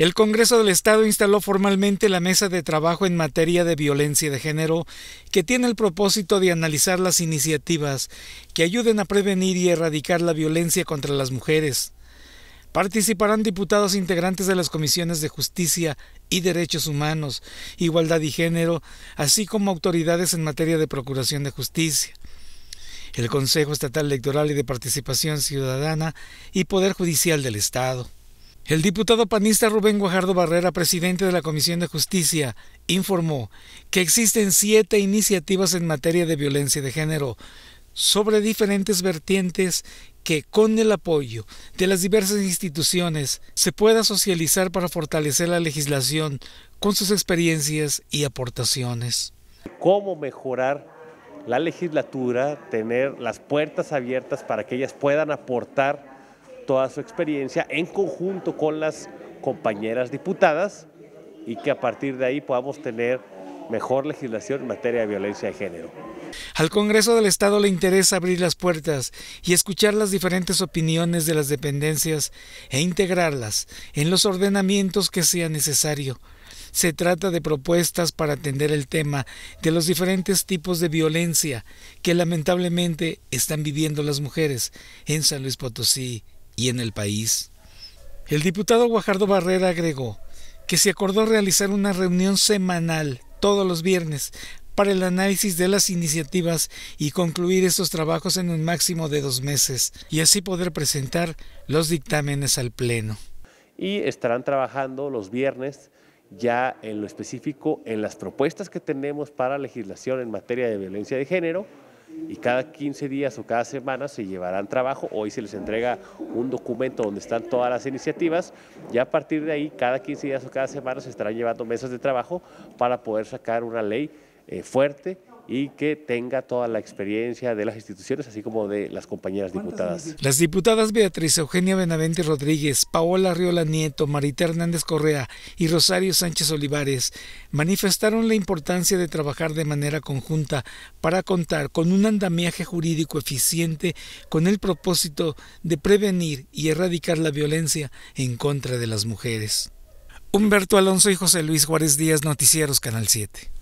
El Congreso del Estado instaló formalmente la mesa de trabajo en materia de violencia de género, que tiene el propósito de analizar las iniciativas que ayuden a prevenir y erradicar la violencia contra las mujeres. Participarán diputados integrantes de las comisiones de justicia y derechos humanos, igualdad y género, así como autoridades en materia de procuración de justicia. El Consejo Estatal Electoral y de Participación Ciudadana y Poder Judicial del Estado. El diputado panista Rubén Guajardo Barrera, presidente de la Comisión de Justicia, informó que existen siete iniciativas en materia de violencia de género sobre diferentes vertientes que con el apoyo de las diversas instituciones se pueda socializar para fortalecer la legislación con sus experiencias y aportaciones. ¿Cómo mejorar la legislatura, tener las puertas abiertas para que ellas puedan aportar toda su experiencia en conjunto con las compañeras diputadas y que a partir de ahí podamos tener mejor legislación en materia de violencia de género. Al Congreso del Estado le interesa abrir las puertas y escuchar las diferentes opiniones de las dependencias e integrarlas en los ordenamientos que sea necesario. Se trata de propuestas para atender el tema de los diferentes tipos de violencia que lamentablemente están viviendo las mujeres en San Luis Potosí y en el país. El diputado Guajardo Barrera agregó que se acordó realizar una reunión semanal todos los viernes para el análisis de las iniciativas y concluir estos trabajos en un máximo de dos meses y así poder presentar los dictámenes al Pleno. Y estarán trabajando los viernes ya en lo específico en las propuestas que tenemos para legislación en materia de violencia de género, y cada 15 días o cada semana se llevarán trabajo. Hoy se les entrega un documento donde están todas las iniciativas y a partir de ahí cada 15 días o cada semana se estarán llevando mesas de trabajo para poder sacar una ley eh, fuerte y que tenga toda la experiencia de las instituciones, así como de las compañeras diputadas. Las diputadas Beatriz Eugenia Benavente Rodríguez, Paola Riola Nieto, Marita Hernández Correa y Rosario Sánchez Olivares manifestaron la importancia de trabajar de manera conjunta para contar con un andamiaje jurídico eficiente con el propósito de prevenir y erradicar la violencia en contra de las mujeres. Humberto Alonso y José Luis Juárez Díaz, Noticieros Canal 7.